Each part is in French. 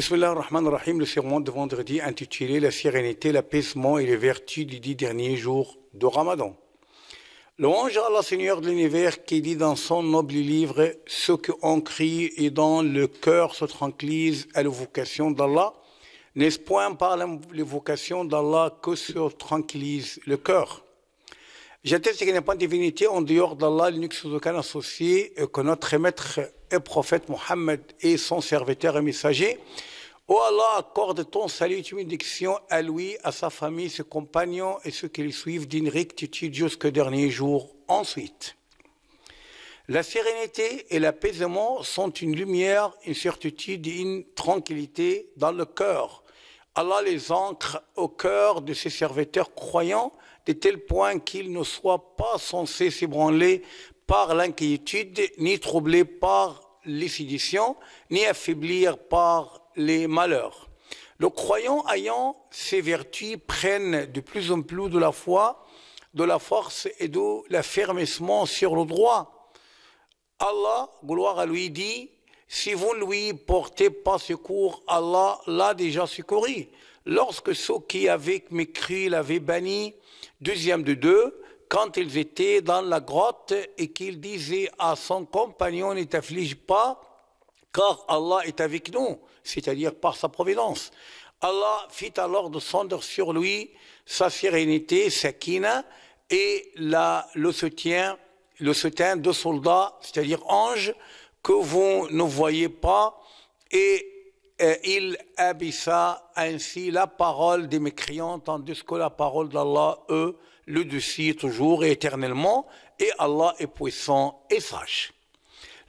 Bismillah ar-Rahman ar-Rahim, le sermon de vendredi intitulé La sérénité, l'apaisement et les vertus du dix derniers jours de Ramadan. L'ange, à la Seigneur de l'univers qui dit dans son noble livre Ce qu'on crie et dont le cœur se tranquillise à l'évocation d'Allah. N'est-ce point par l'évocation d'Allah que se tranquillise le cœur J'atteste qu'il n'y a pas de divinité en dehors d'Allah, il n'y aucun associé euh, que notre maître et prophète Mohammed et son serviteur et messager. oh Allah, accorde ton salut et bénédiction à lui, à sa famille, ses compagnons et ceux qui le suivent d'une rectitude jusqu'au dernier jour. Ensuite, la sérénité et l'apaisement sont une lumière, une certitude et une tranquillité dans le cœur. Allah les ancre au cœur de ses serviteurs croyants de tel point qu'ils ne soient pas censés s'ébranler par l'inquiétude ni troublés par les séditions, ni affaiblir par les malheurs. Le croyant ayant ces vertus prennent de plus en plus de la foi, de la force et de l'affermissement sur le droit. Allah, gloire à lui, dit, si vous ne lui portez pas secours, Allah l'a déjà secouru. Lorsque ceux qui avaient mécru l'avaient banni, deuxième de deux, quand ils étaient dans la grotte et qu'il disait à son compagnon, ne t'afflige pas, car Allah est avec nous, c'est-à-dire par sa providence. Allah fit alors descendre sur lui sa sérénité, sa kina, et la, le soutien, le soutien de soldats, c'est-à-dire anges, que vous ne voyez pas, et euh, il abissa ainsi la parole des mécréants, tandis que la parole d'Allah, eux, le dessus toujours et éternellement, et Allah est puissant et sage.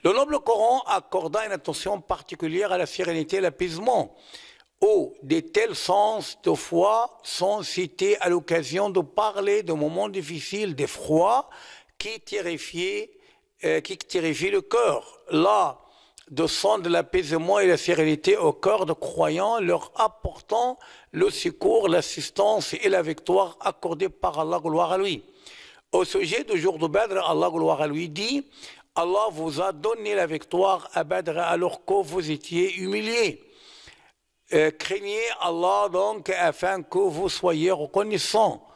Le noble Coran accorda une attention particulière à la sérénité et l'apaisement, Oh des tels sens de foi sont cités à l'occasion de parler de moments difficiles, d'effroi, qui terrifient, euh, qui terrifient le cœur. Là, de de l'apaisement et la sérénité au cœur de croyants, leur apportant le secours, l'assistance et la victoire accordée par Allah, gloire à lui. Au sujet du jour de Badr, Allah, gloire à lui, dit Allah vous a donné la victoire à Badr alors que vous étiez humiliés. Euh, craignez Allah donc afin que vous soyez reconnaissants.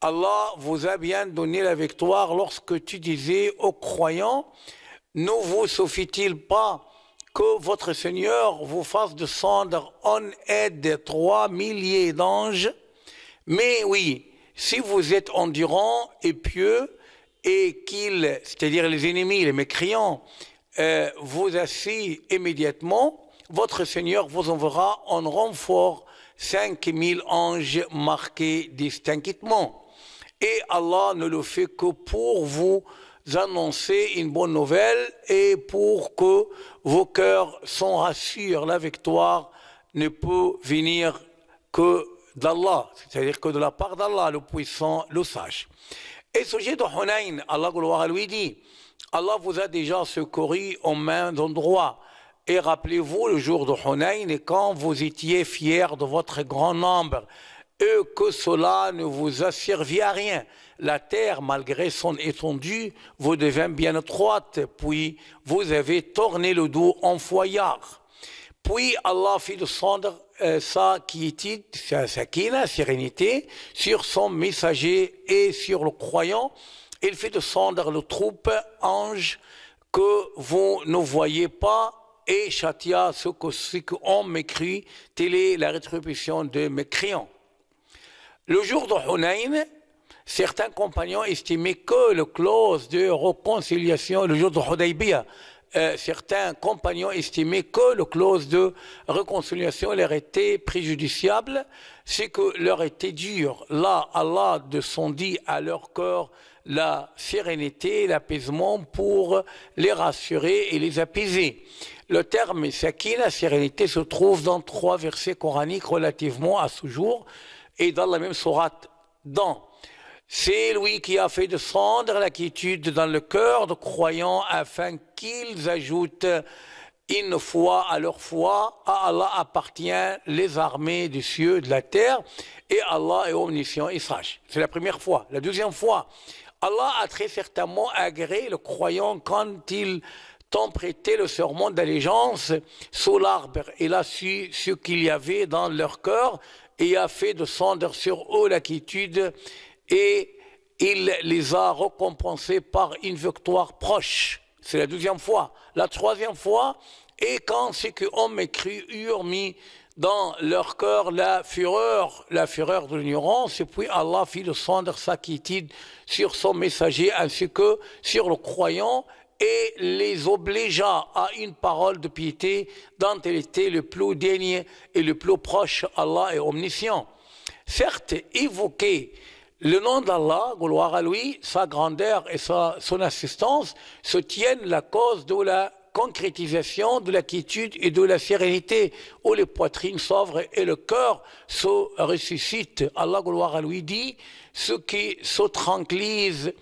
Allah vous a bien donné la victoire lorsque tu disais aux croyants, ne vous suffit-il pas que votre Seigneur vous fasse descendre en aide de trois milliers d'anges Mais oui, si vous êtes endurant et pieux, et qu'ils, c'est-à-dire les ennemis, les mécréants, euh, vous assis immédiatement, votre Seigneur vous enverra en renfort cinq mille anges marqués distinctement. Et Allah ne le fait que pour vous, annoncer une bonne nouvelle et pour que vos cœurs s'en rassurent. La victoire ne peut venir que d'Allah, c'est-à-dire que de la part d'Allah, le puissant, le sage. Et sujet de Hunayn, Allah gloire lui dit, Allah vous a déjà secouru en mains d'endroit. Et rappelez-vous le jour de Hunayn et quand vous étiez fiers de votre grand nombre et que cela ne vous a servi à rien. La terre, malgré son étendue, vous devint bien étroite, puis vous avez tourné le dos en foyard. Puis Allah fit descendre euh, sa quiétude, sa sérénité, sur son messager et sur le croyant. Il fit descendre le troupe ange que vous ne voyez pas et châtia ce que mécrit, telle est la rétribution de mes créants le jour de Hunayn, certains compagnons estimaient que le clause de réconciliation, le jour de euh, certains compagnons estimaient que le clause de réconciliation leur était préjudiciable, c'est que leur était dur. Là, Allah descendit à leur corps la sérénité, l'apaisement pour les rassurer et les apaiser. Le terme la sérénité, se trouve dans trois versets coraniques relativement à ce jour et dans la même sourate, dans. C'est lui qui a fait descendre la quiétude dans le cœur de croyants afin qu'ils ajoutent une foi à leur foi. À Allah appartient les armées du ciel, et de la terre et Allah est omniscient et sage. C'est la première fois. La deuxième fois, Allah a très certainement agréé le croyant quand il t'ont prêté le serment d'allégeance sous l'arbre. Il a su ce qu'il y avait dans leur cœur et a fait descendre sur eux quiétude et il les a récompensés par une victoire proche. C'est la deuxième fois. La troisième fois, et quand c'est que ont mis dans leur cœur la fureur, la fureur de l'ignorance, et puis Allah fit descendre sa quiétude sur son messager ainsi que sur le croyant, et les obligea à une parole de piété dont elle était le plus digne et le plus proche. Allah est omniscient. Certes, évoquer le nom d'Allah, gloire à lui, sa grandeur et son assistance, se tiennent la cause de la concrétisation de la quiétude et de la sérénité, où les poitrines s'ouvrent et le cœur se ressuscite. Allah, gloire à lui, dit, ce qui se tranquillise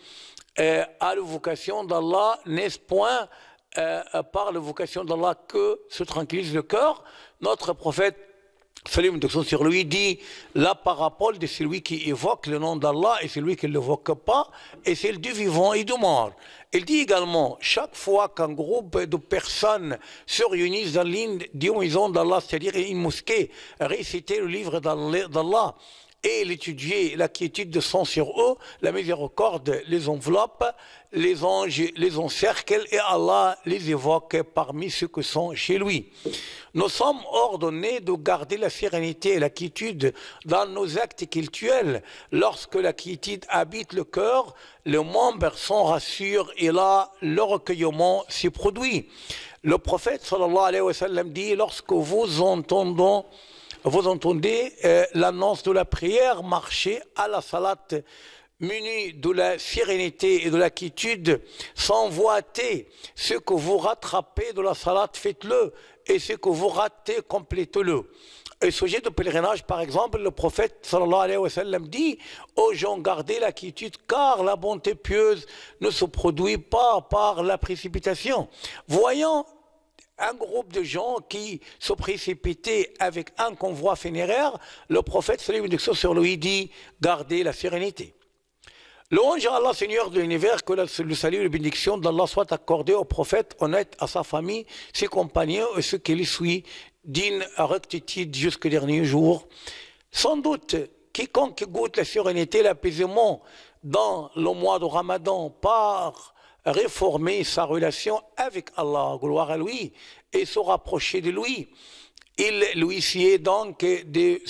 euh, à l'évocation d'Allah, n'est-ce point euh, euh, par l'évocation vocation d'Allah que se tranquillise le cœur Notre prophète, salut sur lui, dit la parabole de celui qui évoque le nom d'Allah et celui qui ne l'évoque pas, et celle du vivant et du mort. Il dit également, chaque fois qu'un groupe de personnes se réunissent dans l'île, disons d'Allah, c'est-à-dire une mosquée, réciter le livre d'Allah, et l'étudier, la quiétude de son sur eux, la miséricorde les enveloppe, les anges les encerclent et Allah les évoque parmi ceux qui sont chez lui. Nous sommes ordonnés de garder la sérénité et la quiétude dans nos actes cultuels. Lorsque la quiétude habite le cœur, les membres s'en rassure et là, le recueillement s'y produit. Le prophète sallallahu alayhi wa sallam dit, lorsque vous entendons vous entendez euh, l'annonce de la prière marcher à la salate muni de la sérénité et de la quiétude, sans ce que vous rattrapez de la salade, faites-le, et ce que vous ratez, complétez-le. Et sujet de pèlerinage, par exemple, le prophète sallallahu alayhi wa sallam dit aux oh gens, gardez la quiétude, car la bonté pieuse ne se produit pas par la précipitation. Voyons un groupe de gens qui se précipitaient avec un convoi funéraire, le prophète sallallahu sur lui dit Gardez la sérénité. L'ange à Allah, Seigneur de l'univers, que le salut et la bénédiction d'Allah soient accordées au prophète honnête, à sa famille, ses compagnons et ceux qui le suivent, d'une rectitude jusqu'au dernier jour. Sans doute, quiconque goûte la sérénité, l'apaisement dans le mois de Ramadan par réformer sa relation avec Allah, gloire à lui, et se rapprocher de lui. Il lui sied donc de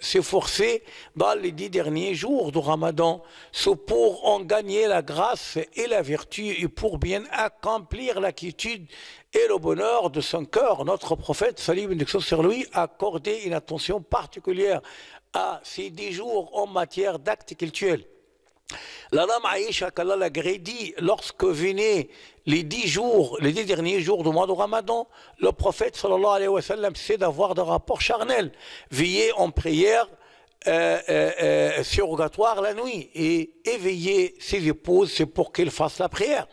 s'efforcer dans les dix derniers jours du Ramadan, ce pour en gagner la grâce et la vertu et pour bien accomplir la quiétude et le bonheur de son cœur. Notre prophète, salim bénédiction sur lui, a accordé une attention particulière à ces dix jours en matière d'actes cultuels. La dame Aïcha, qu'Allah la lorsque venaient les dix jours, les dix derniers jours du mois de Ramadan, le prophète sallallahu alayhi wa sallam c'est d'avoir des rapports charnels. veiller en prière euh, euh, euh, surrogatoire la nuit et éveiller ses épouses, c'est pour qu'elles fassent la prière.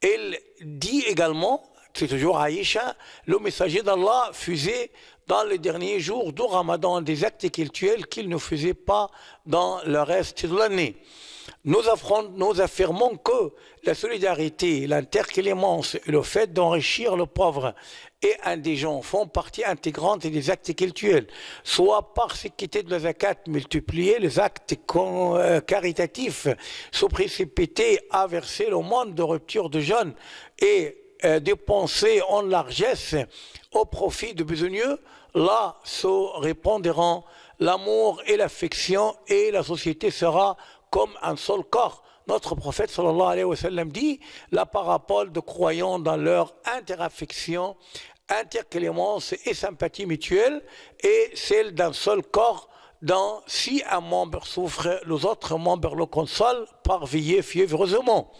Elle dit également, c'est toujours Aïcha, le messager d'Allah faisait dans les derniers jours du Ramadan des actes cultuels qu'il ne faisait pas dans le reste de l'année. Nous, affirmons que la solidarité, l'interclémence et le fait d'enrichir le pauvre et indigent font partie intégrante des actes cultuels, soit par s'équité de la zakat, multiplier les actes euh, caritatifs, se précipiter à verser le monde de rupture de jeunes et euh, dépensés en largesse au profit de besogneux, là se répandront l'amour et l'affection et la société sera comme un seul corps. Notre prophète sallallahu alayhi wa sallam dit la parapole de croyants dans leur interaffection, interclémence et sympathie mutuelle et celle d'un seul corps dans si un membre souffre, les autres membres le consolent par veiller fiévreusement.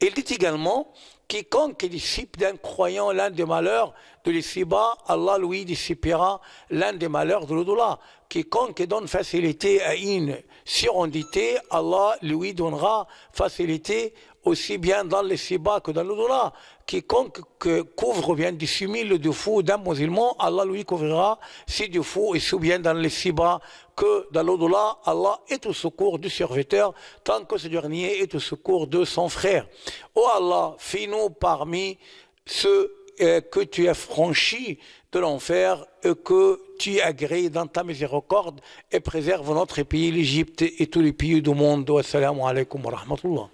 Il dit également Quiconque est disciple d'un croyant, l'un des malheurs, de lici Allah lui dissipera l'un des malheurs de l'au-delà. Quiconque donne facilité à une surendité, Allah lui donnera facilité aussi bien dans les que dans l'au-delà. Quiconque couvre bien dissimule le défaut d'un musulman, Allah lui couvrira ses défauts et bien dans les que dans lau Allah est au secours du serviteur tant que ce dernier est au secours de son frère. oh Allah, fais-nous parmi ceux euh, que tu as franchi de l'enfer et que tu agrées dans ta miséricorde et préserve notre pays, l'Égypte et tous les pays du monde. Wassalamu alaikum wa rahmatullah.